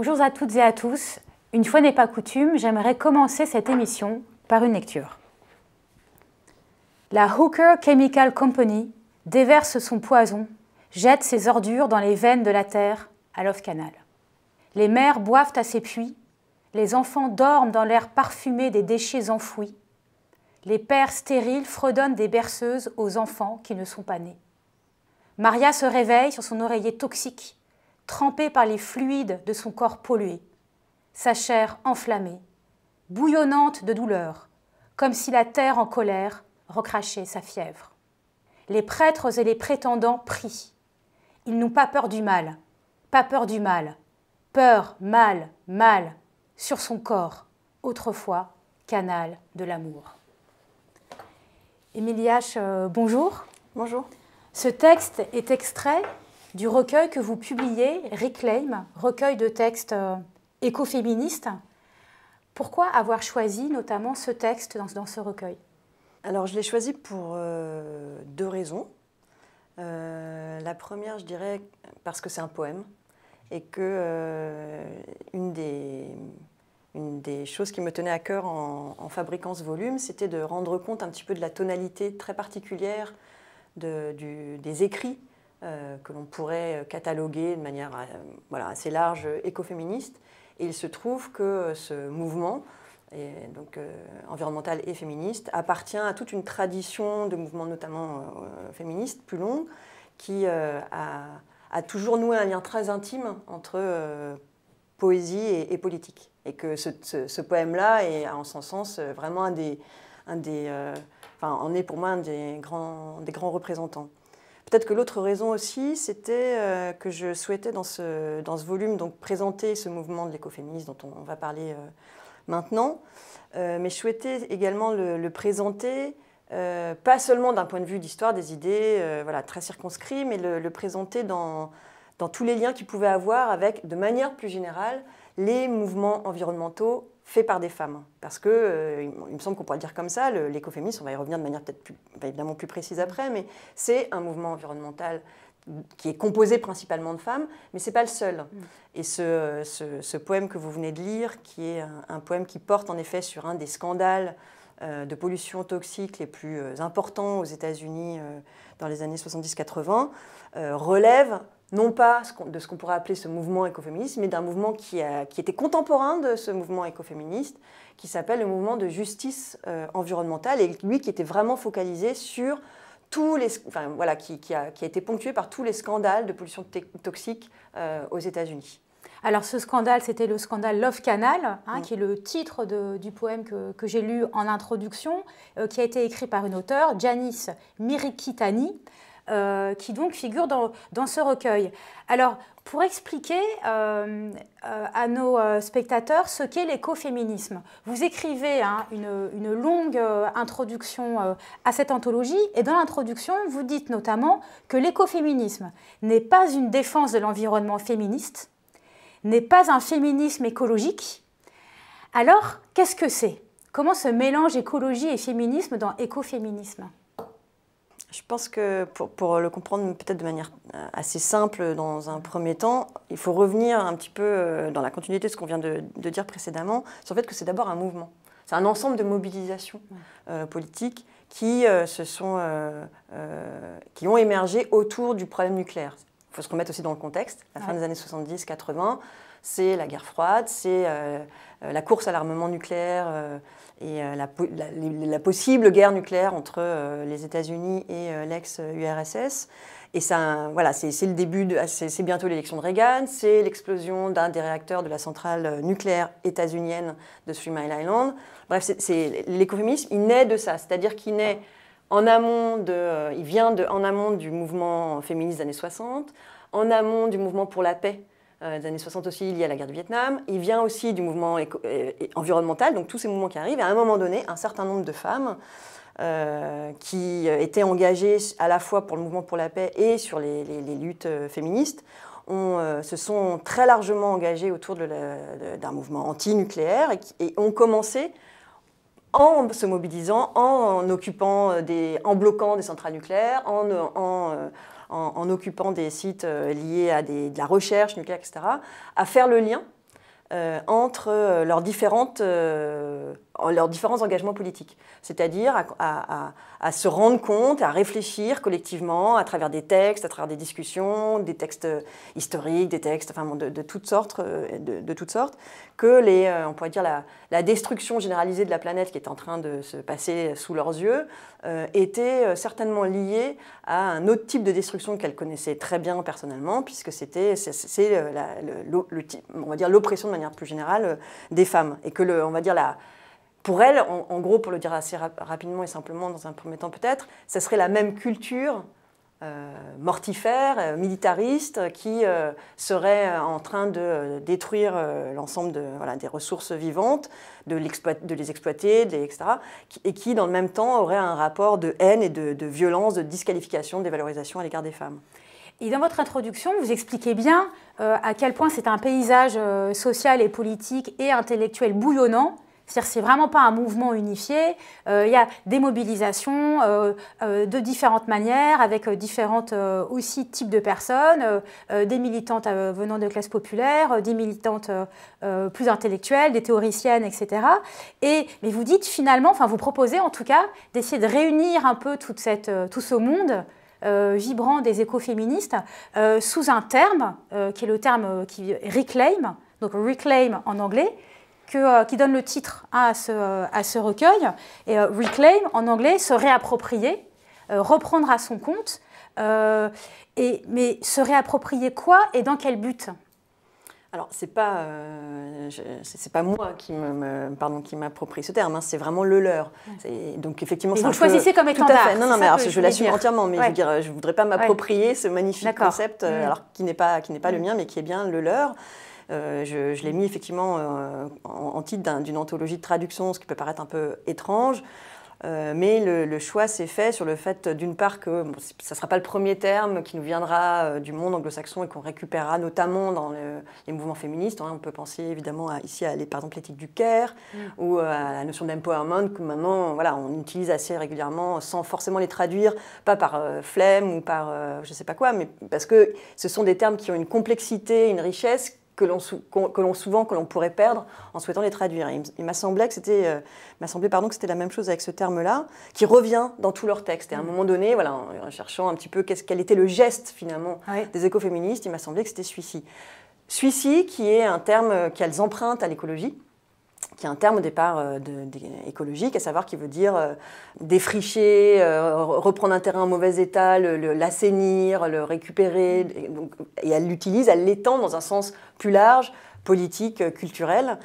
Bonjour à toutes et à tous. Une fois n'est pas coutume, j'aimerais commencer cette émission par une lecture. La Hooker Chemical Company déverse son poison, jette ses ordures dans les veines de la terre à Love Canal. Les mères boivent à ses puits, les enfants dorment dans l'air parfumé des déchets enfouis, les pères stériles fredonnent des berceuses aux enfants qui ne sont pas nés. Maria se réveille sur son oreiller toxique trempé par les fluides de son corps pollué, sa chair enflammée, bouillonnante de douleur, comme si la terre en colère recrachait sa fièvre. Les prêtres et les prétendants prient. Ils n'ont pas peur du mal, pas peur du mal, peur, mal, mal, sur son corps, autrefois canal de l'amour. Émilie H, euh, bonjour. Bonjour. Ce texte est extrait du recueil que vous publiez, Reclaim, recueil de textes euh, écoféministes. Pourquoi avoir choisi notamment ce texte dans, ce recueil Alors je l'ai choisi pour euh, deux raisons. Euh, la première, je dirais, parce que c'est un poème et que une, des, choses qui me tenait à cœur en, fabriquant ce volume, c'était de rendre compte un petit peu de la tonalité très particulière des écrits euh, que l'on pourrait euh, cataloguer de manière euh, voilà, assez large écoféministe. Et il se trouve que ce mouvement, et donc environnemental et féministe, appartient à toute une tradition de mouvements notamment féministes plus longue qui a, a, toujours noué un lien très intime entre poésie et, politique. Et que ce, ce, poème-là est, en son sens, vraiment un des, un des enfin, en est pour moi un des grands, des grands représentants. Peut-être que l'autre raison aussi, c'était euh, que je souhaitais dans ce, dans ce volume donc, présenter ce mouvement de l'écoféminisme dont on, va parler euh, maintenant, euh, mais je souhaitais également le, présenter pas seulement d'un point de vue d'histoire des idées, voilà, très circonscrit, mais le, présenter dans, dans, tous les liens qu'il pouvait avoir avec, de manière plus générale, les mouvements environnementaux fait par des femmes. Parce que, euh, il me semble qu'on pourrait le dire comme ça, l'écoféminisme, on va y revenir de manière peut-être plus, évidemment plus précise après, mais c'est un mouvement environnemental qui est composé principalement de femmes, mais ce n'est pas le seul. Mm. Et ce, ce, poème que vous venez de lire, qui est un, poème qui porte en effet sur un des scandales euh, de pollution toxique les plus euh, importants aux États-Unis dans les années 70-80, relève non pas de ce qu'on pourrait appeler ce mouvement écoféministe, mais d'un mouvement qui, était contemporain de ce mouvement écoféministe, qui s'appelle le mouvement de justice euh, environnementale, et lui qui était vraiment focalisé sur tous les, voilà, qui, a, été ponctué par tous les scandales de pollution toxique euh, aux États-Unis. Alors ce scandale, c'était le scandale Love Canal, hein, mm. qui est le titre du poème que, j'ai lu en introduction, euh, qui a été écrit par une auteure, Janice Mirikitani. Euh, qui donc figure dans, ce recueil. Alors, pour expliquer euh, euh, à nos spectateurs ce qu'est l'écoféminisme, vous écrivez hein, une, une, longue introduction à cette anthologie, et dans l'introduction, vous dites notamment que l'écoféminisme n'est pas une défense de l'environnement féministe, n'est pas un féminisme écologique. Alors, qu'est-ce que c'est Comment se mélange écologie et féminisme dans écoféminisme je pense que pour, pour le comprendre peut-être de manière euh, assez simple dans un premier temps, il faut revenir un petit peu euh, dans la continuité de ce qu'on vient de, de, dire précédemment, sur le fait que c'est d'abord un mouvement. C'est un ensemble de mobilisations euh, politiques qui, se sont, qui ont émergé autour du problème nucléaire. Il faut se remettre aussi dans le contexte. La fin des années 70-80, c'est la guerre froide, c'est euh, euh, la course à l'armement nucléaire euh, et la, possible guerre nucléaire entre les États-Unis et l'ex-URSS. Et voilà, c'est le début, c'est bientôt l'élection de Reagan, c'est l'explosion d'un des réacteurs de la centrale nucléaire états-unienne de Three Mile Island. Bref, l'écoféminisme, il naît de ça, c'est-à-dire qu'il naît en amont il vient en amont du mouvement féministe des années 60, en amont du mouvement pour la paix euh, des années 60 aussi lié à la guerre du Vietnam. Il vient aussi du mouvement euh, environnemental, donc tous ces mouvements qui arrivent. Et à un moment donné, un certain nombre de femmes euh, qui étaient engagées à la fois pour le mouvement pour la paix et sur les, luttes féministes ont, se sont très largement engagées autour d'un mouvement anti-nucléaire et, ont commencé en se mobilisant, en occupant, des, en bloquant des centrales nucléaires, en, en en, occupant des sites euh, liés à de la recherche nucléaire, etc., à faire le lien euh, entre euh, leurs différentes leurs différents engagements politiques, c'est-à-dire à, se rendre compte, à réfléchir collectivement à travers des textes, à travers des discussions, des textes historiques, des textes enfin, de, toutes sortes, euh, de, toutes sortes, que les, euh, on pourrait dire la, destruction généralisée de la planète qui est en train de se passer sous leurs yeux euh, était certainement liée à un autre type de destruction qu'elles connaissaient très bien personnellement, puisque c'était c'est, on va dire l'oppression de manière plus générale des femmes et que le, on va dire la pour elle, en, gros, pour le dire assez rapidement et simplement, dans un premier temps peut-être, ça serait la même culture euh, mortifère, euh, militariste, qui euh, serait en train de détruire l'ensemble de, des ressources vivantes, de, les exploiter, etc., et qui, dans le même temps, aurait un rapport de haine et de, de violence, de disqualification, de dévalorisation à l'égard des femmes. Et dans votre introduction, vous expliquez bien à quel point c'est un paysage social et politique et intellectuel bouillonnant c'est-à-dire n'est vraiment pas un mouvement unifié. Euh, il y a des mobilisations euh, euh, de différentes manières, avec différentes aussi types de personnes, des militantes venant de classes populaires, des militantes plus intellectuelles, des théoriciennes, etc. Et mais vous dites finalement, enfin vous proposez en tout cas d'essayer de réunir un peu tout ce monde. vibrant des écoféministes sous un terme qui est le terme qui reclaim, donc reclaim en anglais, euh, qui donne le titre à ce, euh, à ce recueil. Et euh, reclaim, en anglais, se réapproprier, reprendre à son compte. et, mais se réapproprier quoi et dans quel but alors, ce n'est pas, c'est pas moi qui me, pardon, qui m'approprie ce terme, hein, c'est vraiment le leur. Donc, effectivement, Vous le choisissez comme étant Non, non, mais je, la l'assume entièrement, mais je ne voudrais pas m'approprier ce magnifique concept, mm. alors qui n'est pas, qui n'est pas le mm. mien, mais qui est bien le leur. Euh, je, l'ai mis effectivement euh, en, titre d'une anthologie de traduction, ce qui peut paraître un peu étrange. Euh, mais le, choix s'est fait sur le fait, d'une part, que ce ça ne sera pas le premier terme qui nous viendra du monde anglo-saxon et qu'on récupérera notamment dans les mouvements féministes. Hein. on peut penser évidemment ici à, par exemple, l'éthique du care mm. ou à la notion d'empowerment que maintenant voilà, on utilise assez régulièrement sans forcément les traduire, pas par flemme ou par je ne sais pas quoi, mais parce que ce sont des termes qui ont une complexité, une richesse que l'on souvent que l'on pourrait perdre en souhaitant les traduire. il m'a semblé que c'était euh, pardon que c'était la même chose avec ce terme-là qui revient dans tous leurs textes. Et à un mm. moment donné, voilà, en cherchant un petit peu qu'est-ce quel était le geste finalement des écoféministes, il m'a semblé que c'était celui-ci. Celui-ci qui est un terme euh, qu'elles empruntent à l'écologie qui est un terme au départ euh, de, écologique, à savoir qui veut dire euh, défricher, euh, reprendre un terrain en mauvais état, l'assainir, le, le, récupérer. Et, donc, et elle l'utilise, elle l'étend dans un sens plus large, politique, culturel.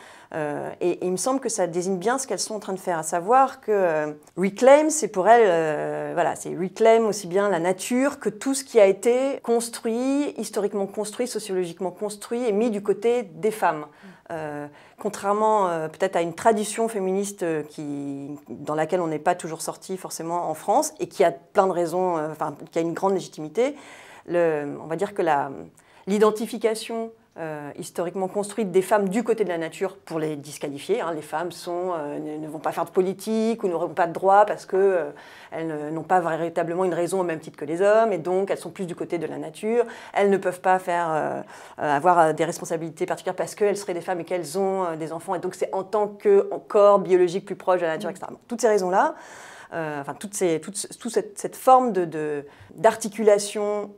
Et, et, il me semble que ça désigne bien ce qu'elles sont en train de faire, à savoir que reclaim, c'est pour elle, voilà, c'est reclaim aussi bien la nature que tout ce qui a été construit, historiquement construit, sociologiquement construit et mis du côté des femmes contrairement euh, peut-être à une tradition féministe euh, dans laquelle on n'est pas toujours sorti forcément en France et qui a plein de raisons, euh, enfin, qui a une grande légitimité, on va dire que l'identification euh, historiquement construite des femmes du côté de la nature pour les disqualifier. Hein. Les femmes euh, ne vont pas faire de politique ou n'auront pas de droit parce qu'elles euh, elles n'ont pas véritablement une raison au même titre que les hommes et donc elles sont plus du côté de la nature. Elles ne peuvent pas faire, avoir des responsabilités particulières parce qu'elles seraient des femmes et qu'elles ont des enfants et donc c'est en tant que corps biologique plus proche de la nature, mmh. etc. toutes ces raisons-là. Enfin, toutes ces, toute, cette, cette, forme d'articulation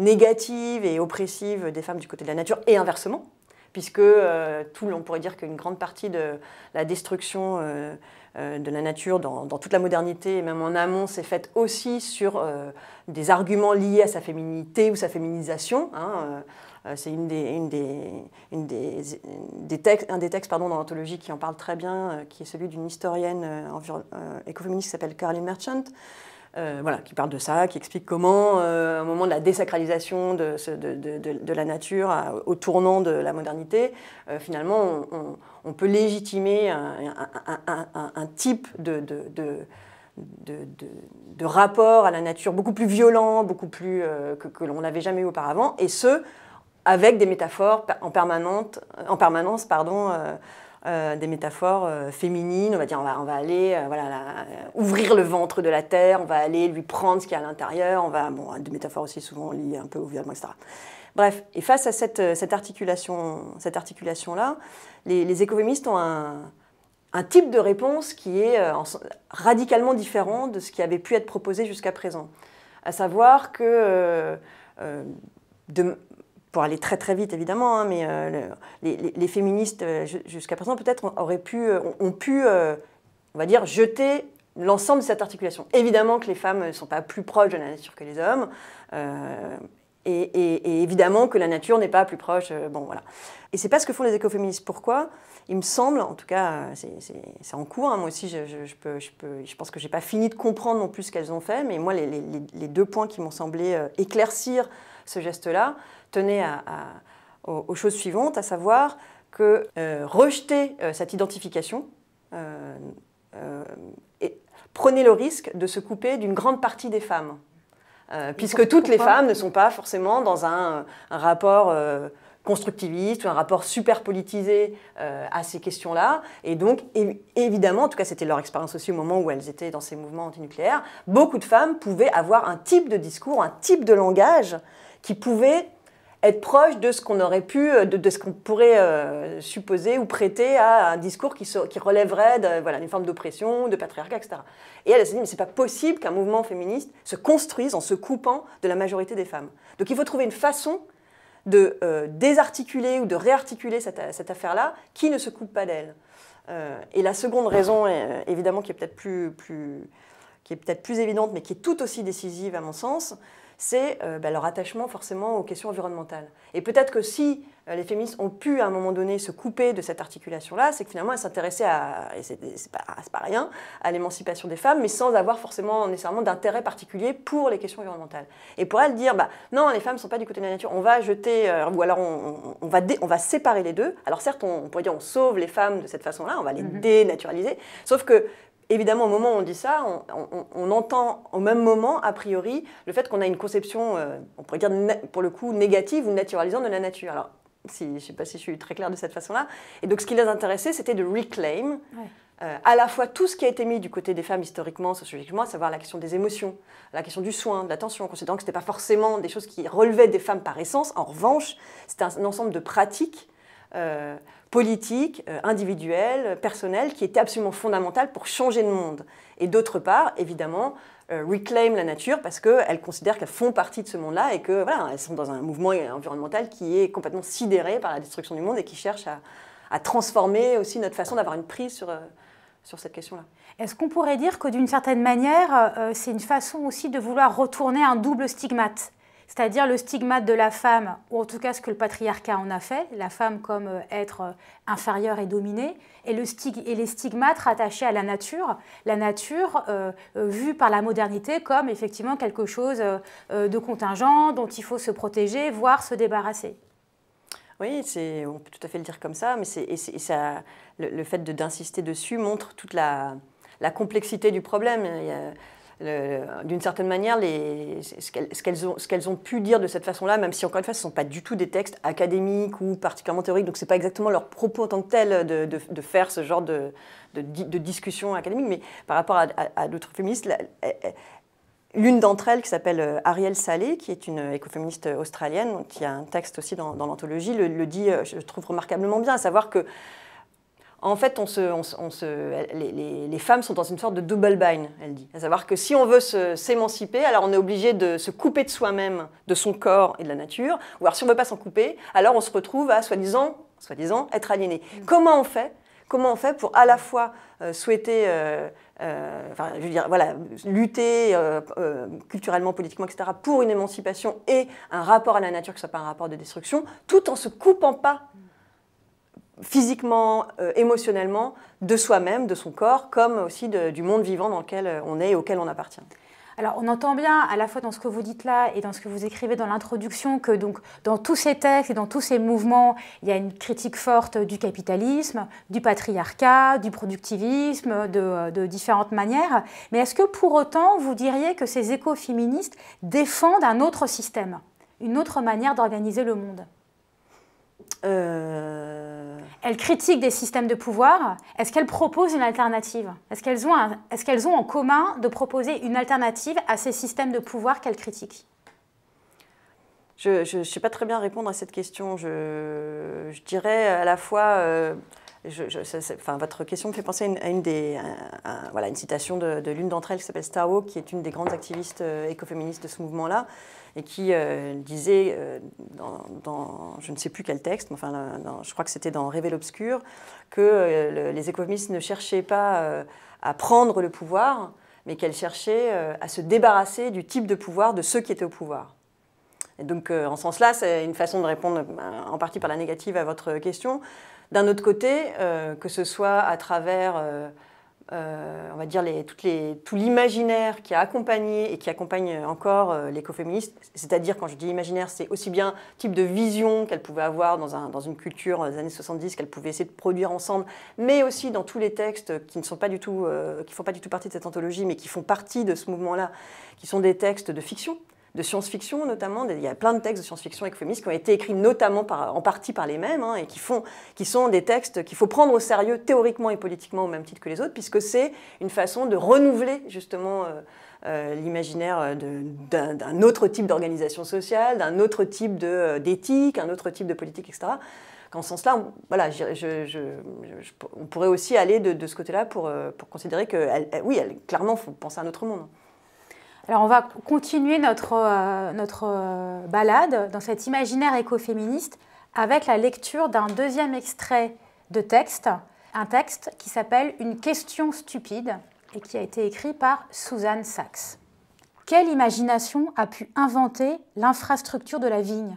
négative et oppressive des femmes du côté de la nature, et inversement, puisque euh, tout, on pourrait dire qu'une grande partie de la destruction euh, euh, de la nature dans, toute la modernité, et même en amont, s'est faite aussi sur des arguments liés à sa féminité ou sa féminisation. Hein, c'est une des, des, textes, un des textes pardon, dans l'anthologie qui en parle très bien, qui est celui d'une historienne écoféministe qui s'appelle Caroline Merchant, euh, voilà, qui parle de ça, qui explique comment, euh, au moment de la désacralisation de, la nature, au tournant de la modernité, euh, finalement, on, peut légitimer un, type de, rapport à la nature beaucoup plus violent, beaucoup plus que, l'on n'avait jamais eu auparavant, et ce, avec des métaphores en, en permanence pardon, euh, des métaphores euh, féminines. On va dire, on va, on va aller euh, voilà, ouvrir le ventre de la terre, on va aller lui prendre ce qu'il y a à l'intérieur, on va, bon, des métaphores aussi souvent liées un peu au viol, etc. Bref, et face à cette, cette articulation, cette articulation-là, les, les ont un, un, type de réponse qui est radicalement différent de ce qui avait pu être proposé jusqu'à présent. À savoir que de, pour aller très très vite évidemment, hein, mais euh, les, féministes euh, jusqu'à présent peut-être auraient pu, euh, ont pu, on va dire, jeter l'ensemble de cette articulation. Évidemment que les femmes ne sont pas plus proches de la nature que les hommes, et, évidemment que la nature n'est pas plus proche. bon voilà. Et c'est pas ce que font les écoféministes. Pourquoi Il me semble, en tout cas, c'est en cours. Hein, moi aussi, je, je, je, peux, je, peux, je pense que j'ai pas fini de comprendre non plus ce qu'elles ont fait. Mais moi, les, les deux points qui m'ont semblé éclaircir ce geste-là, tenait à, aux, choses suivantes, à savoir que euh, rejeter euh, cette identification euh, et prenait le risque de se couper d'une grande partie des femmes. puisque toutes les femmes ne sont pas forcément dans un, rapport constructiviste ou un rapport super politisé à ces questions-là. Et donc, évidemment, en tout cas, c'était leur expérience aussi au moment où elles étaient dans ces mouvements antinucléaires, beaucoup de femmes pouvaient avoir un type de discours, un type de langage qui pouvait être proche de ce qu'on aurait pu, euh, de, ce qu'on pourrait euh, supposer ou prêter à un discours qui, qui relèverait d'une forme d'oppression, de patriarcat, etc. Et elle, s'est dit, mais c'est pas possible qu'un mouvement féministe se construise en se coupant de la majorité des femmes. Donc il faut trouver une façon de euh, désarticuler ou de réarticuler cette, affaire-là qui ne se coupe pas d'elle. et la seconde raison, évidemment, qui est peut-être plus, plus, qui est peut-être plus évidente, mais qui est tout aussi décisive à mon sens, c'est euh, bah, leur attachement forcément aux questions environnementales. Et peut-être que si euh, les féministes ont pu à un moment donné se couper de cette articulation-là, c'est que finalement elles s'intéressaient à, c'est pas, ah, pas, rien, à l'émancipation des femmes, mais sans avoir forcément nécessairement d'intérêt particulier pour les questions environnementales. Et pour elles dire, bah, non, les femmes ne sont pas du côté de la nature, on va jeter, euh, ou alors on, va on va séparer les deux. Alors certes, on, on, pourrait dire on sauve les femmes de cette façon-là, on va les mhm. dénaturaliser, sauf que évidemment, au moment où on dit ça, on, entend au même moment, a priori, le fait qu'on a une conception, euh, on pourrait dire pour le coup, négative ou naturalisante de la nature. Alors, si, je ne sais pas si je suis très claire de cette façon-là. Et donc, ce qui les intéressait, c'était de reclaim. Euh, à la fois tout ce qui a été mis du côté des femmes historiquement, sociologiquement, à savoir la question des émotions, la question du soin, de l'attention, considérant que ce n'était pas forcément des choses qui relevaient des femmes par essence. En revanche, c'était un, ensemble de pratiques euh, politique, euh, individuelle, personnelle, qui était absolument fondamentale pour changer le monde. Et d'autre part, évidemment, euh, reclaim la nature parce qu'elles considèrent qu'elles font partie de ce monde-là et que voilà, elles sont dans un mouvement environnemental qui est complètement sidéré par la destruction du monde et qui cherche à, transformer aussi notre façon d'avoir une prise sur, euh, sur cette question-là. Est-ce qu'on pourrait dire que d'une certaine manière, c'est une façon aussi de vouloir retourner un double stigmate c'est-à-dire le stigmate de la femme, ou en tout cas ce que le patriarcat en a fait, la femme comme euh, être euh, inférieure et dominée, et, le et les stigmates rattachés à la nature, la nature euh, vue par la modernité comme effectivement quelque chose de contingent dont il faut se protéger, voire se débarrasser. Oui, on peut tout à fait le dire comme ça, mais et ça, le, fait fait d'insister dessus montre toute la, complexité du problème d'une certaine manière, ce qu'elles ont, pu dire de cette façon-là, même si encore une fois, ce ne sont pas du tout des textes académiques ou particulièrement théoriques, donc ce n'est pas exactement leur propos en tant que tel de, faire ce genre de, discussion académique, mais par rapport à, d'autres féministes, L'une d'entre elles, qui s'appelle euh, Ariel Salé, qui est une écoféministe australienne, qui a un texte aussi dans, l'anthologie, le, le, dit, euh, je trouve remarquablement bien, à savoir que en fait, on les, femmes sont dans une sorte de double bind, elle dit. À savoir que si on veut s'émanciper, alors on est obligé de se couper de soi-même, de son corps et de la nature. Ou alors si on ne veut pas s'en couper, alors on se retrouve à soi-disant soi être aliéné. Mm. Comment on fait Comment on fait pour à la mm. fois euh, souhaiter, euh, euh, enfin, je veux dire, voilà, lutter culturellement, politiquement, etc., pour une émancipation et un rapport à la nature qui ne soit pas un rapport de destruction, tout en se coupant pas mm physiquement, euh, émotionnellement, de soi-même, de son corps, comme aussi du monde vivant dans lequel euh, on est et auquel on appartient. Alors, on entend bien à la fois dans ce que vous dites là et dans ce que vous écrivez dans l'introduction que donc dans tous ces textes et dans tous ces mouvements, il y a une critique forte du capitalisme, du patriarcat, du productivisme, de, euh, de différentes manières. Mais est-ce que pour autant vous diriez que ces écoféministes défendent un autre système, une autre manière d'organiser le monde euh, Elles critiquent des systèmes de pouvoir. Est-ce qu'elles proposent une alternative Est-ce qu'elles ont, ont en commun de proposer une alternative à ces systèmes de pouvoir qu'elles critiquent je ne sais pas très bien répondre à cette question. Je, dirais à la fois, euh, enfin, votre question me fait penser à une, des, voilà, une citation de, l'une d'entre elles qui s'appelle Stao, qui est une des grandes activistes euh, écoféministes de ce mouvement-là, et qui euh, disait, euh, dans, je ne sais plus quel texte, enfin, je crois que c'était dans Rêver l'obscur, que les écoféministes ne cherchaient pas à prendre le pouvoir, mais qu'elles cherchaient à se débarrasser du type de pouvoir de ceux qui étaient au pouvoir donc, euh, en ce sens-là, c'est une façon de répondre euh, en partie par la négative à votre question. D'un autre côté, euh, que ce soit à travers, on va dire, toutes tout l'imaginaire qui a accompagné et qui accompagne encore l'écoféministe, c'est-à-dire, quand je dis imaginaire, c'est aussi bien type de vision qu'elle pouvait avoir dans, une culture des années 70 qu'elle pouvait essayer de produire ensemble, mais aussi dans tous les textes qui ne sont pas du tout, qui font pas du tout partie de cette anthologie, mais qui font partie de ce mouvement-là, qui sont des textes de fiction de science-fiction notamment. Il y a plein de textes de science-fiction écofémistes qui ont été écrits notamment en partie par les mêmes hein, et qui, sont des textes qu'il faut prendre au sérieux théoriquement et politiquement au même titre que les autres, puisque c'est une façon de renouveler justement euh, euh, l'imaginaire euh, d'un autre type d'organisation sociale, d'un autre type d'éthique, un autre type de politique, etc. Qu'en ce sens-là, on, voilà, on pourrait aussi aller de, ce côté-là pour, considérer que, oui, clairement, il faut penser à un autre monde. Alors on va continuer notre, euh, euh, balade dans cet imaginaire écoféministe avec la lecture d'un deuxième extrait de texte, un texte qui s'appelle Une question stupide et qui a été écrit par Suzanne Sachs. Quelle imagination a pu inventer l'infrastructure de la vigne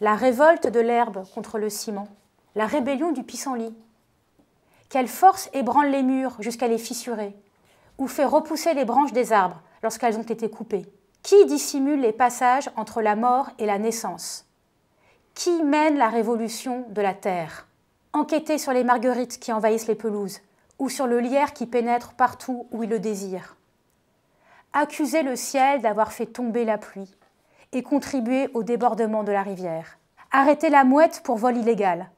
La révolte de l'herbe contre le ciment La rébellion du pissenlit Quelle force ébranle les murs jusqu'à les fissurer Ou fait repousser les branches des arbres lorsqu'elles ont été coupées Qui dissimule les passages entre la mort et la naissance Qui mène la révolution de la terre Enquêtez sur les marguerites qui envahissent les pelouses ou sur le lierre qui pénètre partout où il le désire. Accusez le ciel d'avoir fait tomber la pluie et contribuer au débordement de la rivière. Arrêtez la mouette pour vol illégal.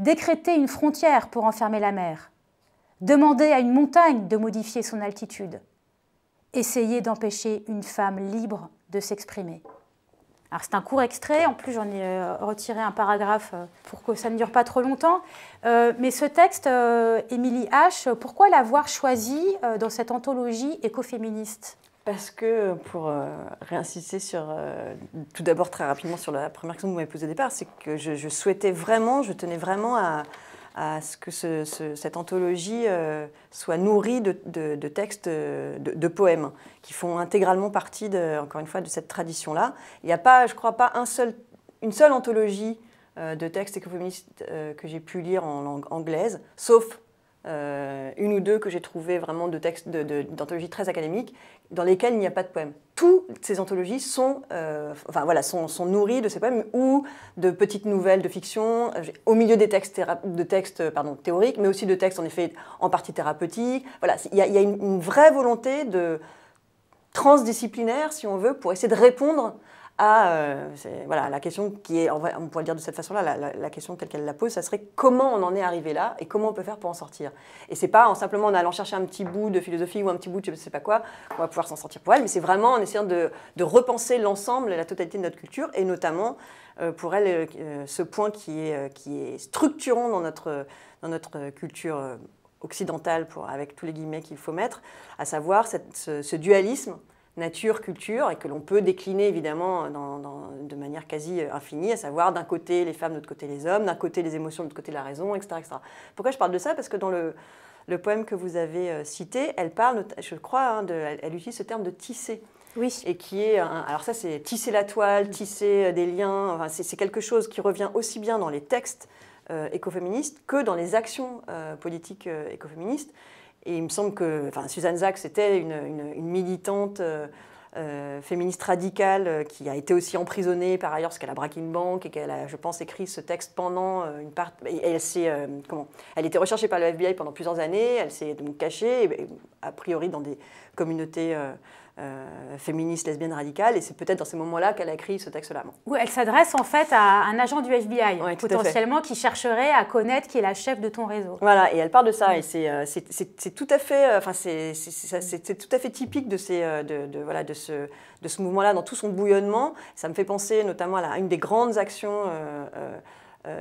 Décrétez une frontière pour enfermer la mer. Demandez à une montagne de modifier son altitude essayer d'empêcher une femme libre de s'exprimer. Alors c'est un court extrait, en plus j'en ai euh, retiré un paragraphe euh, pour que ça ne dure pas trop longtemps. Euh, mais ce texte, Émilie H., pourquoi l'avoir choisi dans cette anthologie écoféministe parce que, pour réinsister sur, tout d'abord très rapidement sur la première question que vous m'avez posée au départ, c'est que je souhaitais vraiment, je tenais vraiment à, à ce que cette anthologie euh, soit nourrie de, textes, euh, de, poèmes, qui font intégralement partie, encore une fois, de cette tradition-là. Il n'y a pas, je crois, pas un seul, une seule anthologie euh, de textes écoféministes que j'ai pu lire en langue anglaise, sauf euh, une ou deux que j'ai trouvées vraiment de textes d'anthologies très académiques, dans lesquelles il n'y a pas de poème. Toutes ces anthologies sont, euh, enfin, voilà, sont, nourries de ces poèmes ou de petites nouvelles de fiction, euh, au milieu des textes, de textes pardon, théoriques, mais aussi de textes en effet en partie thérapeutiques. Voilà, il y a, une, une, vraie volonté de transdisciplinaire, si on veut, pour essayer de répondre à euh, voilà, la question qui est, on, pourrait dire de cette façon-là, la, question telle qu'elle la pose, ça serait comment on en est arrivé là et comment on peut faire pour en sortir. Et c'est pas en simplement en allant chercher un petit bout de philosophie ou un petit bout de je ne sais pas quoi qu'on va pouvoir s'en sortir pour elle, mais c'est vraiment en essayant de, repenser l'ensemble, la totalité de notre culture et notamment euh, pour elle euh, ce point qui est, structurant dans notre, dans notre culture occidentale, pour, avec tous les guillemets qu'il faut mettre, à savoir ce dualisme nature, culture, et que l'on peut décliner évidemment de manière quasi infinie, à savoir d'un côté les femmes, de l'autre côté les hommes, d'un côté les émotions, de l'autre côté la raison, etc., etc. Pourquoi je parle de ça Parce que dans le, poème que vous avez euh, cité, elle parle, je crois, hein, elle, utilise ce terme de tisser. Oui. Et qui est, alors ça c'est tisser la toile, tisser euh, des liens, c'est quelque chose qui revient aussi bien dans les textes euh, écoféministes que dans les actions politiques écoféministes. Et il me semble que enfin, Suzanne Zach, c'était une, militante euh, euh, féministe radicale euh, qui a été aussi emprisonnée par ailleurs parce qu'elle a braqué une banque et qu'elle a, je pense, écrit ce texte pendant une part. Elle, euh, comment elle était recherchée par le FBI pendant plusieurs années, elle s'est donc cachée, a priori dans des communautés. Euh, féministe, lesbienne, radicale, et c'est peut-être dans ces moments-là qu'elle a écrit ce texte-là. Où elle s'adresse en fait à un agent du FBI, potentiellement, qui chercherait à connaître qui est la chef de ton réseau. Voilà, et elle parle de ça, et c'est euh, tout à fait, euh, enfin, c'est tout à fait typique de, ces, de, voilà, de ce, de ce mouvement-là, dans tout son bouillonnement. Ça me fait penser notamment à, une des grandes actions.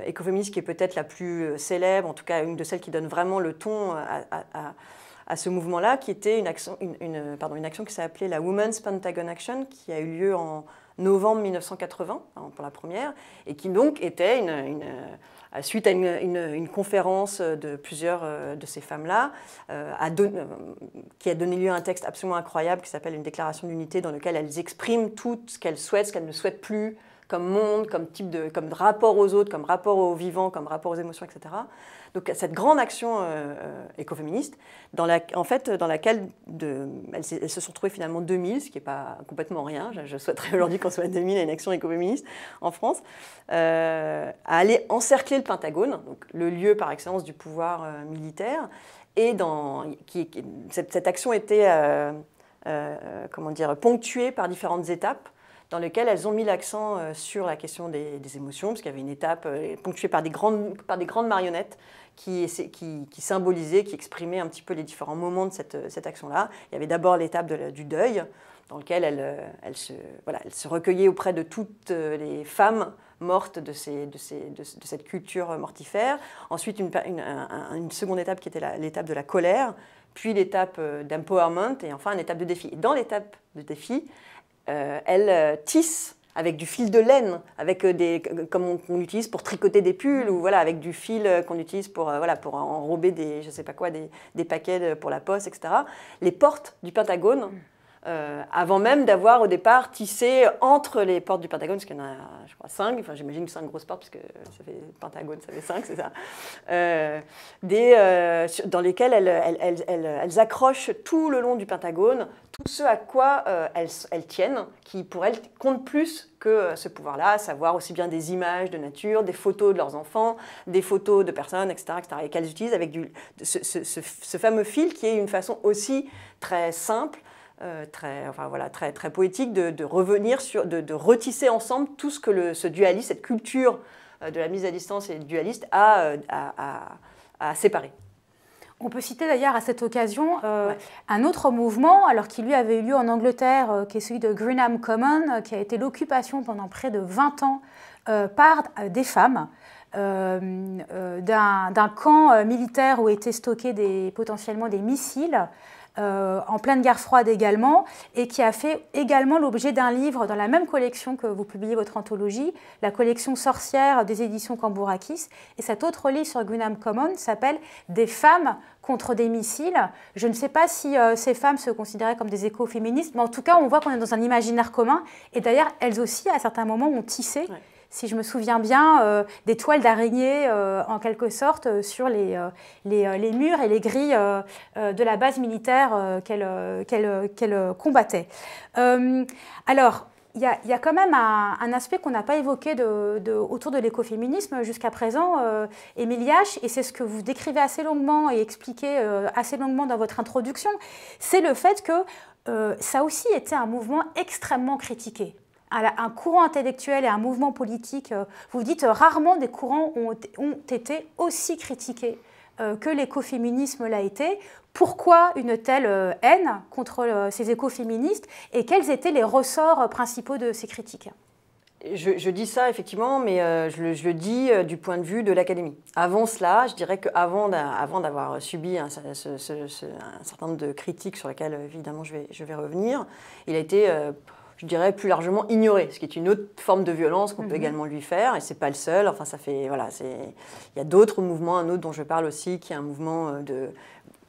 écoféministes, qui est peut-être la plus célèbre, en tout cas une de celles qui donne vraiment le ton à à ce mouvement-là, qui était une action, pardon, une action qui s'est appelée la Women's Pentagon Action, qui a eu lieu en novembre 1980, hein, pour la première, et qui donc était une, euh, suite à une, conférence de plusieurs euh, de ces femmes-là, euh, qui a donné lieu à un texte absolument incroyable qui s'appelle une déclaration d'unité, dans lequel elles expriment tout ce qu'elles souhaitent, ce qu'elles ne souhaitent plus, comme monde, comme type de, comme rapport aux autres, comme rapport aux vivants, comme rapport aux émotions, etc. Donc cette grande action euh, euh, écoféministe, dans la, en fait, dans laquelle de, elles, se sont trouvées finalement 2000, ce qui n'est pas complètement rien, je, souhaiterais aujourd'hui qu'on soit 2000 à une action écoféministe en France, euh, à aller encercler le Pentagone, donc le lieu par excellence du pouvoir militaire, et dans, qui, cette, cette, action était... comment dire, ponctuée par différentes étapes dans lequel elles ont mis l'accent euh, sur la question des, émotions, parce qu'il y avait une étape euh, ponctuée par des grandes, par des grandes marionnettes qui, qui symbolisaient, qui exprimaient un petit peu les différents moments de cette, action-là. Il y avait d'abord l'étape du deuil, dans lequel elle, euh, se, voilà, recueillait auprès de toutes les femmes mortes de, de, cette culture mortifère. Ensuite, une, seconde étape qui était l'étape de la colère, puis l'étape d'empowerment et enfin une étape de défi. Et dans l'étape de défi, euh, elle euh, tissent avec du fil de laine, avec euh, des, comme on, utilise pour tricoter des pulls, ou voilà, avec du fil qu'on utilise pour, voilà, pour enrober des, je sais pas quoi, des, paquets pour la poste, etc. Les portes du Pentagone euh, avant même d'avoir au départ tissé entre les portes du Pentagone, parce qu'il y en a, je crois, cinq, enfin j'imagine cinq grosses portes, parce que ça fait, Pentagone, ça fait cinq, c'est ça, euh, euh, dans lesquelles elles, accrochent tout le long du Pentagone tout ce à quoi elles, tiennent, qui pour elles compte plus que ce pouvoir-là, à savoir aussi bien des images de nature, des photos de leurs enfants, des photos de personnes, etc., et qu'elles utilisent avec ce fameux fil qui est une façon aussi très simple euh, très, enfin, voilà, très, très poétique de, revenir sur, de, retisser ensemble tout ce que ce dualisme, cette culture euh, de la mise à distance et dualiste euh, a, a, séparé. On peut citer d'ailleurs à cette occasion un autre mouvement, alors qui lui avait eu lieu en Angleterre, qui est celui de Greenham Common, qui a été l'occupation pendant près de 20 ans par des femmes d'un camp militaire où étaient stockés des, potentiellement des missiles. Euh, en pleine guerre froide également, et qui a fait également l'objet d'un livre dans la même collection que vous publiez votre anthologie, la collection sorcière des éditions Cambourakis. Et cet autre livre sur Gunam Common s'appelle Des femmes contre des missiles. Je ne sais pas si euh, ces femmes se considéraient comme des écoféministes, mais en tout cas, on voit qu'on est dans un imaginaire commun. Et d'ailleurs, elles aussi, à certains moments, ont tissé si je me souviens bien, euh, des toiles d'araignée euh, en quelque sorte euh, sur les, les, murs et les grilles de la base militaire qu'elle combattait. alors, il y, a, y, a, quand même un, aspect qu'on n'a pas évoqué de, autour de l'écoféminisme jusqu'à présent, euh, Émilie H, et c'est ce que vous décrivez assez longuement et expliquez assez longuement dans votre introduction, c'est le fait que ça aussi était un mouvement extrêmement critiqué un courant intellectuel et un mouvement politique, euh, vous dites euh, rarement des courants ont, été aussi critiqués euh, que l'écoféminisme l'a été. Pourquoi une telle haine contre ces écoféministes et quels étaient les ressorts principaux de ces critiques je, dis ça effectivement, mais je, le, dis du point de vue de l'académie. Avant cela, je dirais qu'avant d'avoir subi un, certain nombre de critiques sur lesquelles évidemment je vais, je vais revenir, il a été je dirais plus largement ignoré, ce qui est une autre forme de violence qu'on peut mhm. également lui faire, et c'est pas le seul. Enfin, ça fait voilà, c'est il y a d'autres mouvements, un autre dont je parle aussi, qui est un mouvement euh, de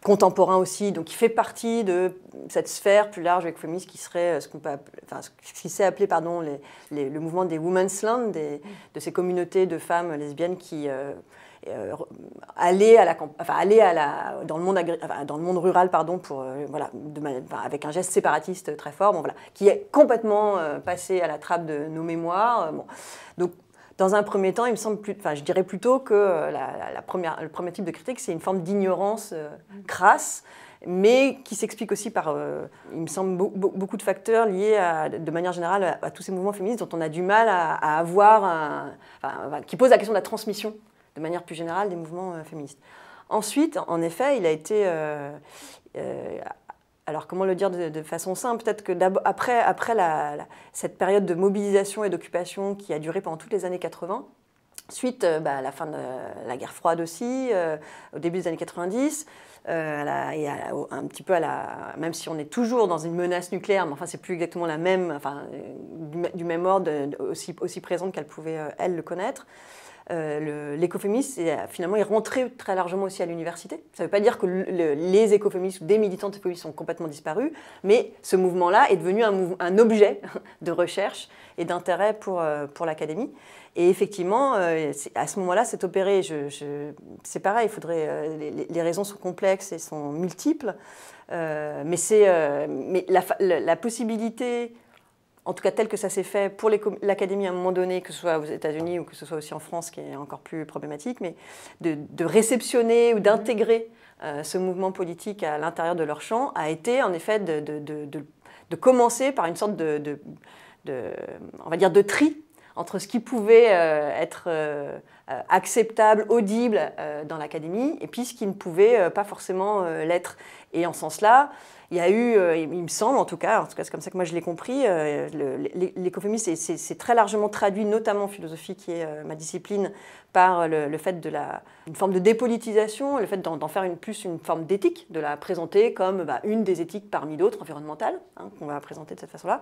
contemporain aussi, donc qui fait partie de cette sphère plus large avec féministe qui serait euh, ce qu'on peut appeler, enfin, ce qui s'est appelé pardon les, le mouvement des women's land, mhm. de ces communautés de femmes lesbiennes qui euh, euh, aller, à la, aller à la, dans, le monde dans le monde rural pardon, pour, euh, voilà, de, avec un geste séparatiste très fort, qui est complètement euh, passé à la trappe de nos mémoires. Donc, dans un premier temps, il me semble plus, je dirais plutôt que la, première, le premier type de critique, c'est une forme d'ignorance crasse mais qui s'explique aussi par, il me semble, beaucoup de facteurs liés de manière générale à, tous ces mouvements féministes dont on a du mal à, avoir, qui posent la question de la transmission de manière plus générale des mouvements euh, féministes. Ensuite, en effet, il a été euh, euh, alors comment le dire de, façon simple Peut-être que après, après cette période de mobilisation et d'occupation qui a duré pendant toutes les années 80, suite bah, à la fin de la guerre froide aussi, au début des années 90, et un petit peu à la... Même si on est toujours dans une menace nucléaire, mais enfin c'est plus exactement la même, enfin, du, du même ordre, aussi, aussi présente qu'elle pouvait, elle, le connaître euh, l'écoféminisme, euh, finalement, est rentré très largement aussi à l'université. Ça ne veut pas dire que les écoféministes ou des militantes écoféministes ont complètement disparu, mais ce mouvement-là est devenu un, objet de recherche et d'intérêt pour, euh, l'académie. Et effectivement, euh, à ce moment-là, c'est opéré. c'est pareil, il faudrait, les, raisons sont complexes et sont multiples, mais, c'est, mais la possibilité en tout cas tel que ça s'est fait pour l'Académie à un moment donné, que ce soit aux États-Unis ou que ce soit aussi en France, qui est encore plus problématique, mais de, réceptionner ou d'intégrer euh, ce mouvement politique à l'intérieur de leur champ a été en effet de, commencer par une sorte de, on va dire, de tri entre ce qui pouvait euh, être euh, acceptable, audible dans l'académie, et puis ce qui ne pouvait pas forcément l'être. Et en ce sens-là, il y a eu, euh, il me semble en tout cas, en tout cas c'est comme ça que moi je l'ai compris, euh, l'écofémie c'est très largement traduit, notamment en philosophie qui est euh, ma discipline, par le, fait de la, une forme de dépolitisation, le fait d'en faire une, plus une forme d'éthique, de la présenter comme bah, une des éthiques parmi d'autres environnementales, hein, qu'on va présenter de cette façon-là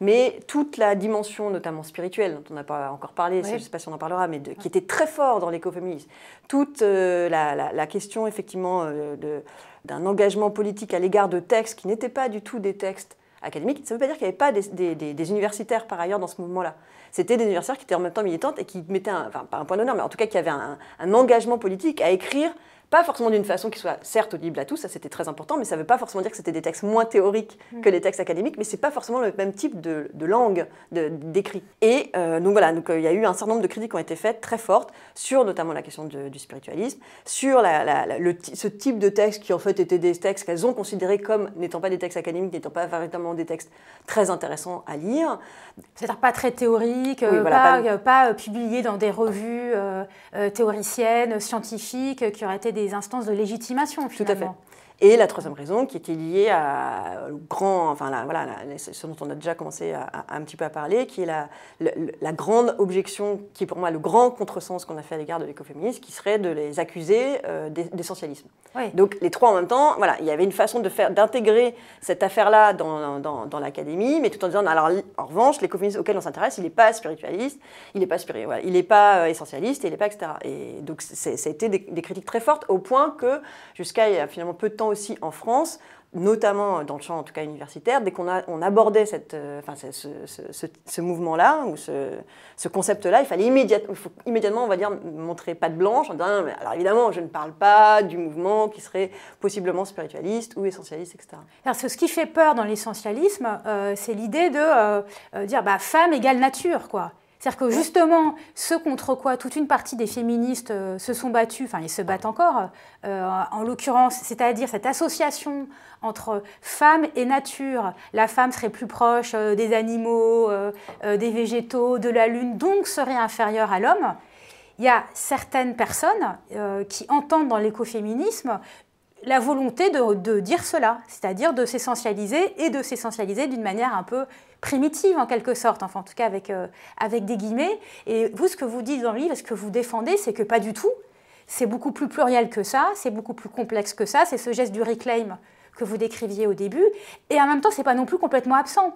mais toute la dimension notamment spirituelle, dont on n'a pas encore parlé, je ne sais pas si on en parlera, mais qui était très fort dans l'écoféminisme, toute euh, la, question effectivement euh, d'un engagement politique à l'égard de textes qui n'étaient pas du tout des textes académiques, ça ne veut pas dire qu'il n'y avait pas des, universitaires par ailleurs dans ce mouvement-là. C'était des universitaires qui étaient en même temps militantes et qui mettaient, enfin pas un point d'honneur, mais en tout cas qui avaient un engagement politique à écrire pas forcément d'une façon qui soit certes audible à tous, ça c'était très important, mais ça ne veut pas forcément dire que c'était des textes moins théoriques mm. que les textes académiques, mais c'est pas forcément le même type de, de langue, d'écrit. et euh, donc voilà, donc euh, il y a eu un certain nombre de critiques qui ont été faites très fortes sur notamment la question du spiritualisme, sur ce type de textes qui en fait étaient des textes qu'elles ont considérés comme n'étant pas des textes académiques, n'étant pas véritablement des textes très intéressants à lire. C'est-à-dire pas très théoriques, euh, pas, pas, publiés dans des revues. Euh, euh, théoriciennes, scientifiques, qui auraient été des instances de légitimation finalement. Tout à fait. Et la troisième raison qui était liée à euh, grand, enfin voilà, ce dont on a déjà commencé à, un petit peu à parler, qui est la, la grande objection, qui est pour moi le grand contresens qu'on a fait à l'égard de l'écoféminisme, qui serait de les accuser euh, d'essentialisme. Donc les trois en même temps, voilà, il y avait une façon de faire, d'intégrer cette affaire-là dans, dans, l'académie, mais tout en disant, alors en revanche, l'écoféminisme auquel on s'intéresse, il n'est pas spiritualiste, il n'est pas spirituel, il n'est pas euh, essentialiste, il n'est pas etc. Et donc ça a été des, des critiques très fortes au point que jusqu'à il a finalement peu de temps aussi en France, notamment dans le champ en tout cas universitaire, dès qu'on on abordait cette, euh, enfin, ce, ce, mouvement-là ou ce, concept-là, il fallait immédiatement, on va dire, montrer de blanche en disant, alors évidemment, je ne parle pas du mouvement qui serait possiblement spiritualiste ou essentialiste, etc. Alors ce qui fait peur dans l'essentialisme, euh, c'est l'idée de euh, dire, bah, femme égale nature, quoi. C'est-à-dire que justement, ce contre quoi toute une partie des féministes euh, se sont battues, enfin ils se battent encore, euh, en l'occurrence, c'est-à-dire cette association entre femme et nature. La femme serait plus proche euh, des animaux, des végétaux, de la lune, donc serait inférieure à l'homme. Il y a certaines personnes qui entendent dans l'écoféminisme la volonté de, dire cela, c'est-à-dire de s'essentialiser et de s'essentialiser d'une manière un peu primitive en quelque sorte, enfin en tout cas avec, euh, avec des guillemets. Et vous, ce que vous dites dans le livre, ce que vous défendez, c'est que pas du tout, c'est beaucoup plus pluriel que ça, c'est beaucoup plus complexe que ça, c'est ce geste du reclaim que vous décriviez au début, et en même temps, c'est pas non plus complètement absent.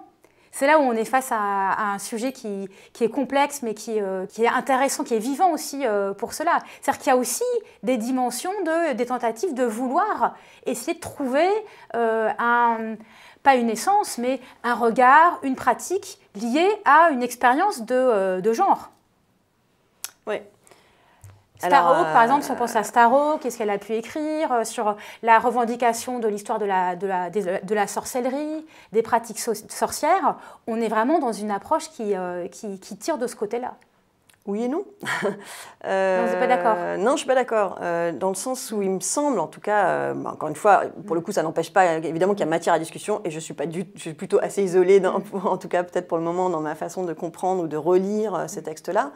C'est là où on est face à, un sujet qui, est complexe, mais euh, qui, est intéressant, qui est vivant aussi euh, pour cela. C'est-à-dire qu'il y a aussi des dimensions de, des tentatives de vouloir essayer de trouver euh, un, pas une essence, mais un regard, une pratique liée à une expérience de, de genre. Oui. Starhawk, par exemple, si on pense à euh, Staro, qu'est-ce qu'elle a pu écrire euh, sur la revendication de l'histoire de la, euh, sorcellerie, des pratiques sorcières, on est vraiment dans une approche qui, tire de ce côté-là. Oui et non. non, vous n'êtes pas d'accord. Non, je ne suis pas d'accord. dans le sens où il me semble, en tout cas, bah, encore une fois, pour le coup, ça n'empêche pas, évidemment, qu'il y a matière à discussion, et je suis, pas du, je suis plutôt assez isolée, en tout cas, peut-être pour le moment, dans ma façon de comprendre ou de relire ces textes-là.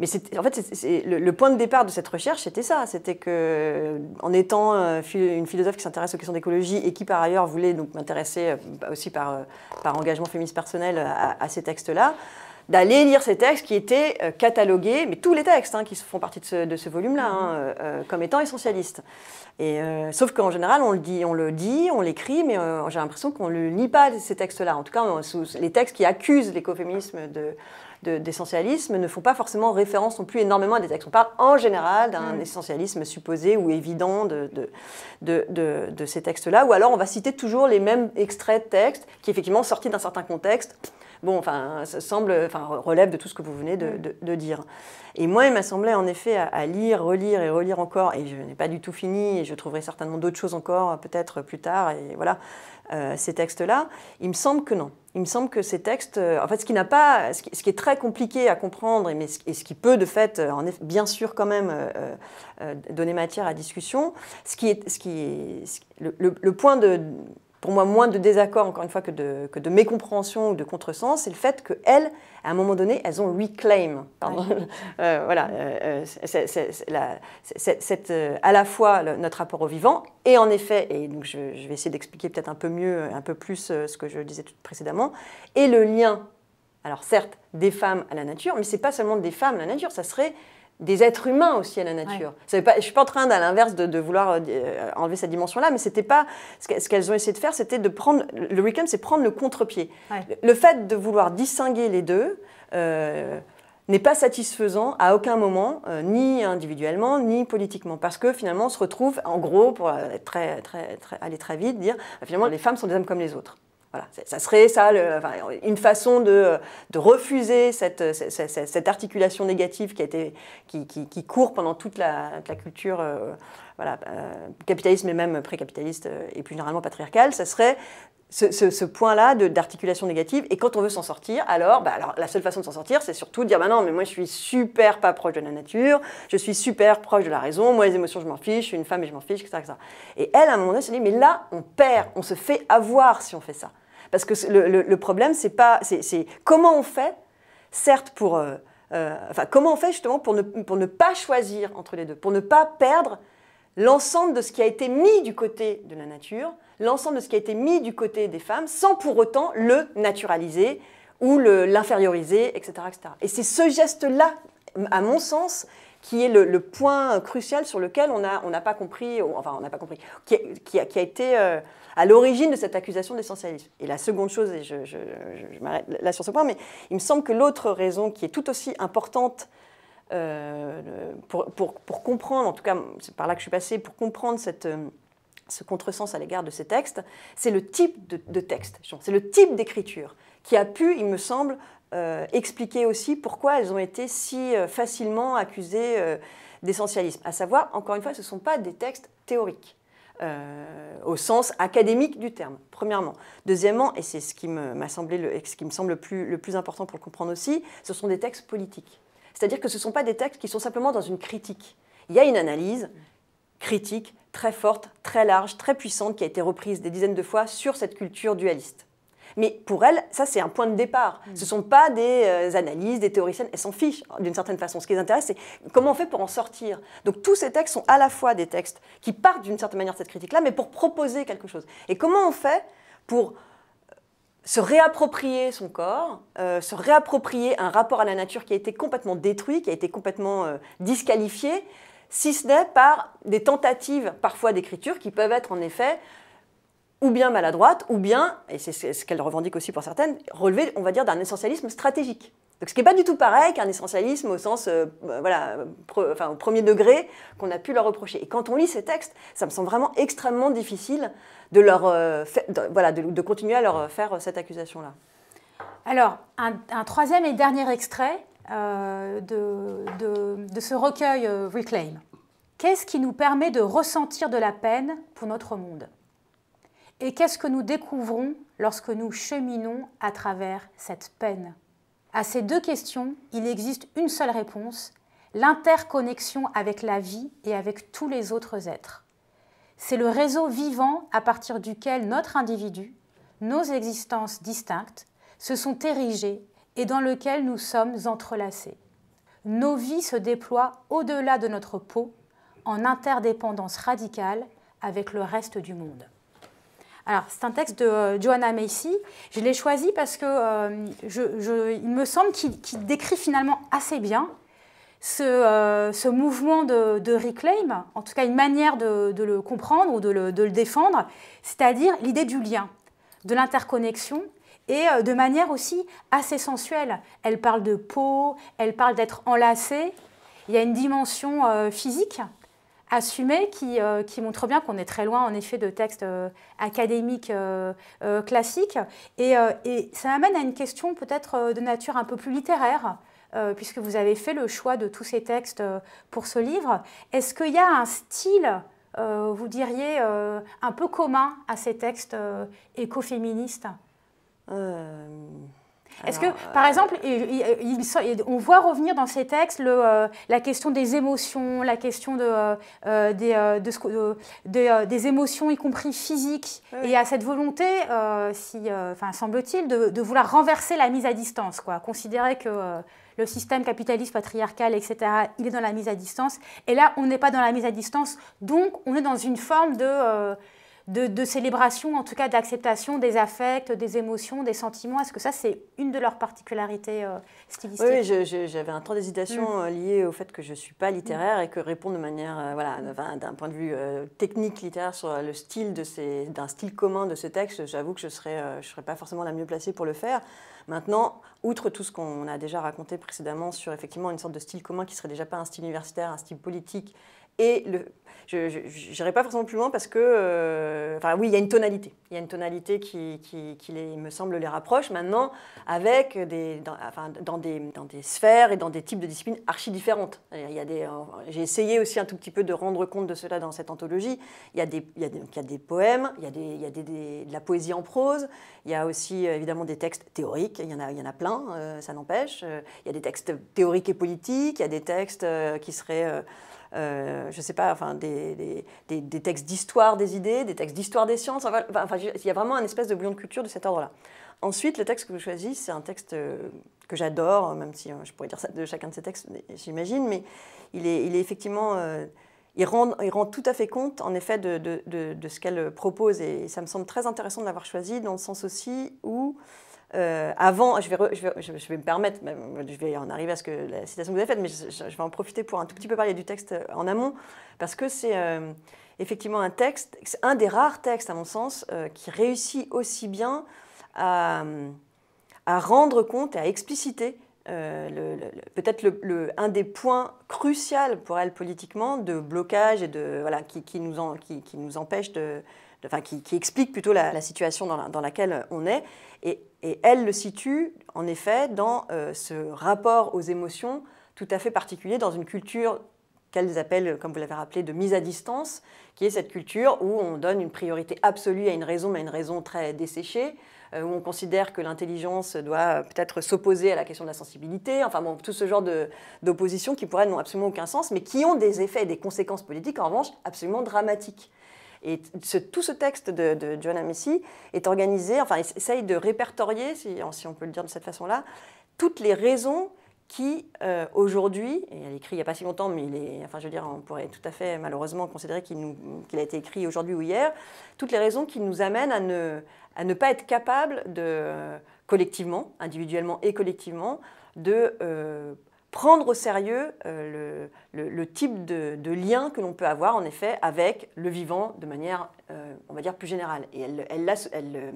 Mais en fait, le, point de départ de cette recherche, c'était ça. C'était qu'en étant euh, une philosophe qui s'intéresse aux questions d'écologie et qui, par ailleurs, voulait donc m'intéresser euh, aussi par, euh, par, engagement féministe personnel à, ces textes-là, d'aller lire ces textes qui étaient catalogués, mais tous les textes hein, qui font partie de ce, volume-là, hein, comme étant essentialistes. Et, sauf qu'en général, on le dit, on le dit, on l'écrit, mais j'ai l'impression qu'on ne lit pas ces textes-là. En tout cas, les textes qui accusent l'écoféminisme de, d'essentialisme ne font pas forcément référence non plus énormément à des textes. On parle en général d'un mm. essentialisme supposé ou évident de, de, ces textes-là, ou alors on va citer toujours les mêmes extraits de textes qui, effectivement, sortis d'un certain contexte, bon, enfin, semble, enfin, relève de tout ce que vous venez mm. de, dire. Et moi, il m'a semblé en effet à, à, lire, relire et relire encore, et je n'ai pas du tout fini, et je trouverai certainement d'autres choses encore peut-être plus tard, et voilà. Euh, ces textes-là Il me semble que non. Il me semble que ces textes, euh, en fait, ce qui n'a pas, ce qui, est très compliqué à comprendre, et, mais, ce qui peut de fait, euh, en bien sûr quand même, donner matière à discussion, ce qui est, ce qui est, le, point de, pour moi moins de désaccords, encore une fois, que de, que de mécompréhension ou de contresens, c'est le fait qu'elles, à un moment donné, elles ont reclaim. Pardon. voilà, c'est, à la fois notre rapport au vivant et en effet, et donc je, vais essayer d'expliquer peut-être un peu mieux, un peu plus euh, ce que je disais tout précédemment, et le lien, alors certes, des femmes à la nature, mais c'est pas seulement des femmes à la nature, ça serait des êtres humains aussi à la nature. Pas, je ne suis pas en train, à l'inverse, de, vouloir euh, euh, enlever cette dimension-là, mais c'était pas ce qu'elles ont essayé de faire, c'était de prendre le week c'est prendre le contre-pied. Le fait de vouloir distinguer les deux. Euh, n'est pas satisfaisant à aucun moment, ni individuellement, ni politiquement, parce que finalement on se retrouve, en gros, pour être très, très, très, aller très vite, dire finalement les femmes sont des hommes comme les autres. Voilà, ça serait ça, enfin, une façon de, de refuser cette, cette, articulation négative qui, qui, qui, court pendant toute la, culture euh, voilà, euh, capitaliste, mais même pré-capitaliste euh, et plus généralement patriarcale. Ça serait ce, point-là d'articulation négative. Et quand on veut s'en sortir, alors, bah alors, la seule façon de s'en sortir, c'est surtout de dire, bah non, mais moi je suis super pas proche de la nature, je suis super proche de la raison, moi les émotions je m'en fiche, je suis une femme et je m'en fiche, etc., etc., Et elle, à un moment donné, se dit, mais là, on perd, on se fait avoir si on fait ça. Parce que le, problème, c'est pas, c'est comment on fait, certes pour, euh, euh, enfin comment on fait justement pour ne, pour ne pas choisir entre les deux, pour ne pas perdre l'ensemble de ce qui a été mis du côté de la nature, l'ensemble de ce qui a été mis du côté des femmes, sans pour autant le naturaliser ou l'inférioriser, etc., etc. Et c'est ce geste-là, à mon sens, qui est le, point crucial sur lequel on n'a on pas compris, enfin on n'a pas compris, qui, qui, a, été euh, à l'origine de cette accusation d'essentialisme. Et la seconde chose, et je, m'arrête là sur ce point, mais il me semble que l'autre raison qui est tout aussi importante euh, pour, comprendre, en tout cas c'est par là que je suis passée, pour comprendre cette euh, ce contresens à l'égard de ces textes, c'est le type de texte, c'est le type d'écriture qui a pu, il me semble, euh, expliquer aussi pourquoi elles ont été si euh, facilement accusées euh, d'essentialisme. À savoir, encore une fois, ce ne sont pas des textes théoriques. au sens académique du terme, premièrement. Deuxièmement, et c'est ce qui m'a semblé, ce qui me semble plus, le plus important pour le comprendre aussi, ce sont des textes politiques. C'est-à-dire que ce ne sont pas des textes qui sont simplement dans une critique. Il y a une analyse critique très forte, très large, très puissante qui a été reprise des dizaines de fois sur cette culture dualiste. Mais pour elle, ça c'est un point de départ. Mm. Ce ne sont pas des euh, analyses, des théoriciennes, elles s'en fichent hein, d'une certaine façon. Ce qui les intéresse, c'est comment on fait pour en sortir. Donc tous ces textes sont à la fois des textes qui partent d'une certaine manière de cette critique-là, mais pour proposer quelque chose. Et comment on fait pour euh, se réapproprier son corps, euh, se réapproprier un rapport à la nature qui a été complètement détruit, qui a été complètement disqualifié, si ce n'est par des tentatives parfois d'écriture qui peuvent être en effet ou bien maladroite, ou bien, et c'est ce qu'elle revendique aussi pour certaines, relever, on va dire, d'un essentialisme stratégique. Donc, ce qui n'est pas du tout pareil qu'un essentialisme au sens, euh, euh, voilà, enfin, au premier degré qu'on a pu leur reprocher. Et quand on lit ces textes, ça me semble vraiment extrêmement difficile de, leur, euh, voilà, continuer à leur faire cette accusation-là. Alors, un, troisième et dernier extrait de, de, de, ce recueil Reclaim. Qu'est-ce qui nous permet de ressentir de la peine pour notre monde et qu'est-ce que nous découvrons lorsque nous cheminons à travers cette peine À ces deux questions, il existe une seule réponse, l'interconnexion avec la vie et avec tous les autres êtres. C'est le réseau vivant à partir duquel notre individu, nos existences distinctes, se sont érigées et dans lequel nous sommes entrelacés. Nos vies se déploient au-delà de notre peau en interdépendance radicale avec le reste du monde. Alors, c'est un texte de euh, Joanna Macy. Je l'ai choisi parce que euh, il me semble qu'il décrit finalement assez bien ce, euh, mouvement de, reclaim, en tout cas une manière de, le comprendre ou de le défendre, c'est-à-dire l'idée du lien, de l'interconnexion et de manière aussi assez sensuelle. Elle parle de peau, elle parle d'être enlacée. Il y a une dimension physique assumé euh, qui, montre bien qu'on est très loin en effet de textes euh, académiques euh, classiques. Et, et, ça amène à une question peut-être de nature un peu plus littéraire. puisque vous avez fait le choix de tous ces textes pour ce livre, est-ce qu'il y a un style, vous diriez, un peu commun à ces textes écoféministes est-ce que, euh, par exemple, il, on voit revenir dans ces textes le, euh, la question des émotions, la question de, euh, des, de, des, émotions, y compris physiques, et à cette volonté, si, semble-t-il, de, vouloir renverser la mise à distance, quoi, considérer que le système capitaliste patriarcal, etc., il est dans la mise à distance, et là, on n'est pas dans la mise à distance, donc on est dans une forme de de, célébration, en tout cas d'acceptation des affects, des émotions, des sentiments Est-ce que ça, c'est une de leurs particularités euh, stylistiques Oui, j'avais un temps d'hésitation mm. euh, lié au fait que je ne suis pas littéraire et que répondre de manière, euh, voilà, d'un point de vue technique littéraire sur le style de ces, d'un style commun de ce texte, j'avoue que je ne serais, je serais pas forcément la mieux placée pour le faire. Maintenant, outre tout ce qu'on a déjà raconté précédemment sur effectivement une sorte de style commun qui serait déjà pas un style universitaire, un style politique et le, je n'irai pas forcément plus loin parce que, enfin oui, il y a une tonalité. Il y a une tonalité qui, qui, me semble, les rapproche maintenant avec des, dans, enfin, dans, des, sphères et dans des types de disciplines archi différentes. Il des, j'ai essayé aussi un tout petit peu de rendre compte de cela dans cette anthologie. Il y a des, poèmes, il y a, de la poésie en prose, il y a aussi évidemment des textes théoriques, il y en a, il y en a plein, ça n'empêche. Il y a des textes théoriques et politiques, il y a des textes qui seraient... Euh, je ne sais pas, enfin, des, textes d'histoire des idées, des textes d'histoire des sciences. Enfin, il y a vraiment un espèce de bouillon de culture de cet ordre-là. Ensuite, le texte que je choisis, c'est un texte euh, que j'adore, même si hein, je pourrais dire ça de chacun de ces textes, j'imagine, mais il est, effectivement... Euh, il rend, tout à fait compte, en effet, de, de ce qu'elle propose. Et ça me semble très intéressant de l'avoir choisi, dans le sens aussi où euh, avant, je vais, je, vais, me permettre, euh, je vais en arriver à ce que la citation que vous avez faite, mais je, vais en profiter pour un tout petit peu parler du texte en amont, parce que c'est euh, effectivement un texte, c'est un des rares textes, à mon sens, qui réussit aussi bien à, rendre compte et à expliciter peut-être le, un des points cruciaux pour elle politiquement de blocage et de voilà qui, nous, en, qui nous empêche de qui, explique plutôt la, situation dans, laquelle on est. Et, elle le situe, en effet, dans euh, ce rapport aux émotions tout à fait particulier, dans une culture qu'elles appellent, comme vous l'avez rappelé, de mise à distance, qui est cette culture où on donne une priorité absolue à une raison, mais à une raison très desséchée, euh, où on considère que l'intelligence doit peut-être s'opposer à la question de la sensibilité, enfin bon, tout ce genre d'oppositions qui pourraient n'ont absolument aucun sens, mais qui ont des effets et des conséquences politiques, en revanche, absolument dramatiques. Et ce, tout ce texte de, de John Amici est organisé, enfin, essaye de répertorier, si, on peut le dire de cette façon-là, toutes les raisons qui euh, aujourd'hui, et elle écrit il n'y a pas si longtemps, mais il est, enfin je veux dire, on pourrait tout à fait malheureusement considérer qu'il, a été écrit aujourd'hui ou hier, toutes les raisons qui nous amènent à ne, à ne pas être capable de, collectivement, individuellement et collectivement, de euh, prendre au sérieux euh, le, le, type de, de lien que l'on peut avoir en effet avec le vivant de manière, euh, on va dire, plus générale. Et elle, elle, elle, euh,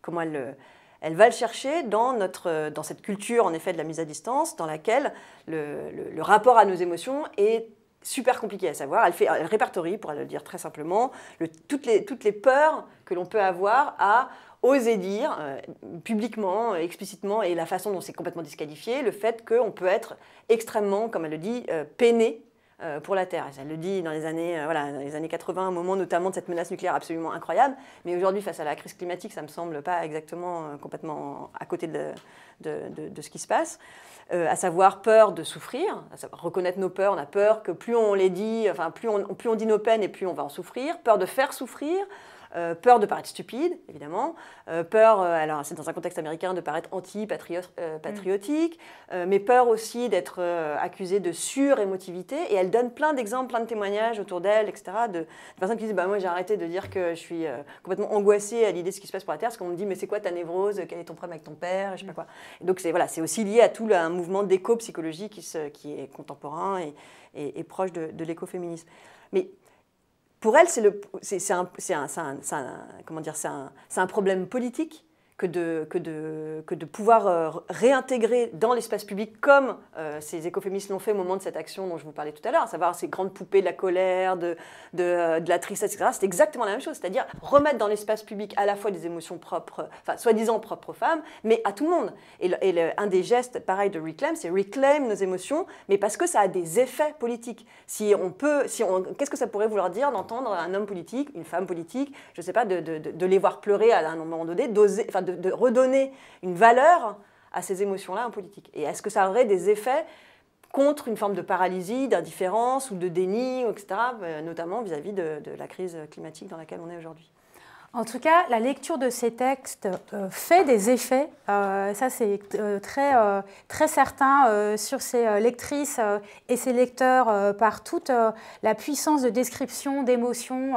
comment elle, elle va le chercher dans, notre, dans cette culture en effet de la mise à distance dans laquelle le, le rapport à nos émotions est super compliqué à savoir. Elle, fait, elle répertorie, pour le dire très simplement, toutes, les, toutes les peurs que l'on peut avoir à oser dire euh, publiquement, explicitement, et la façon dont c'est complètement disqualifié, le fait qu'on peut être extrêmement, comme elle le dit, euh, peiné euh, pour la Terre. Et ça le dit dans les années, euh, voilà, 80, un moment notamment de cette menace nucléaire absolument incroyable. Mais aujourd'hui, face à la crise climatique, ça ne me semble pas exactement euh, complètement à côté de, ce qui se passe. à savoir peur de souffrir, reconnaître nos peurs. On a peur que plus on les dit, plus on dit nos peines et plus on va en souffrir. Peur de faire souffrir. Euh, peur de paraître stupide, évidemment, euh, peur, euh, alors c'est dans un contexte américain, de paraître anti-patriotique, mm. mais peur aussi d'être accusée de surémotivité. Et elle donne plein d'exemples, plein de témoignages autour d'elle, etc., de, personnes qui disent bah, Moi, j'ai arrêté de dire que je suis complètement angoissée à l'idée de ce qui se passe pour la Terre, parce qu'on me dit Mais c'est quoi ta névrose Quel est ton problème avec ton père Je sais pas mm. quoi. donc, c'est voilà, aussi lié à tout un mouvement d'éco-psychologie qui, qui, est contemporain et, proche de, de l'écoféminisme. Mais pour elle, c'est un, problème politique que de, que de, que de pouvoir euh, réintégrer dans l'espace public, comme euh, ces écoféministes l'ont fait au moment de cette action dont je vous parlais tout à l'heure, à savoir ces grandes poupées de la colère, de, de, euh, de la tristesse, etc. C'est exactement la même chose, c'est-à-dire remettre dans l'espace public à la fois des émotions propres, enfin soi-disant propres aux femmes, mais à tout le monde. Et, et un des gestes, pareil, de Reclaim, c'est reclaim nos émotions, mais parce que ça a des effets politiques. Si on peut, si on, qu'est-ce que ça pourrait vouloir dire d'entendre un homme politique, une femme politique, je ne sais pas, de, de, de, les voir pleurer à un moment donné, d'oser, enfin de, redonner une valeur à ces émotions-là en politique Et est-ce que ça aurait des effets contre une forme de paralysie, d'indifférence ou de déni, etc., euh, notamment vis-à-vis de, la crise climatique dans laquelle on est aujourd'hui en tout cas, la lecture de ces textes euh, fait des effets, euh, ça c'est euh, très, très certain sur ces lectrices et ces lecteurs par toute la puissance de description, d'émotion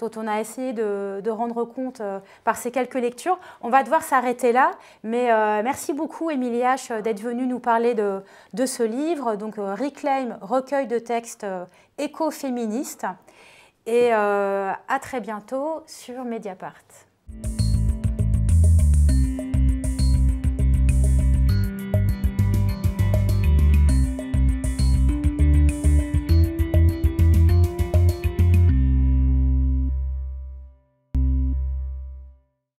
dont on a essayé de, rendre compte par ces quelques lectures. On va devoir s'arrêter là, mais merci beaucoup Émilie H d'être venue nous parler de, de ce livre, donc Reclaim, recueil de textes écoféministes. Et euh, à très bientôt sur Mediapart.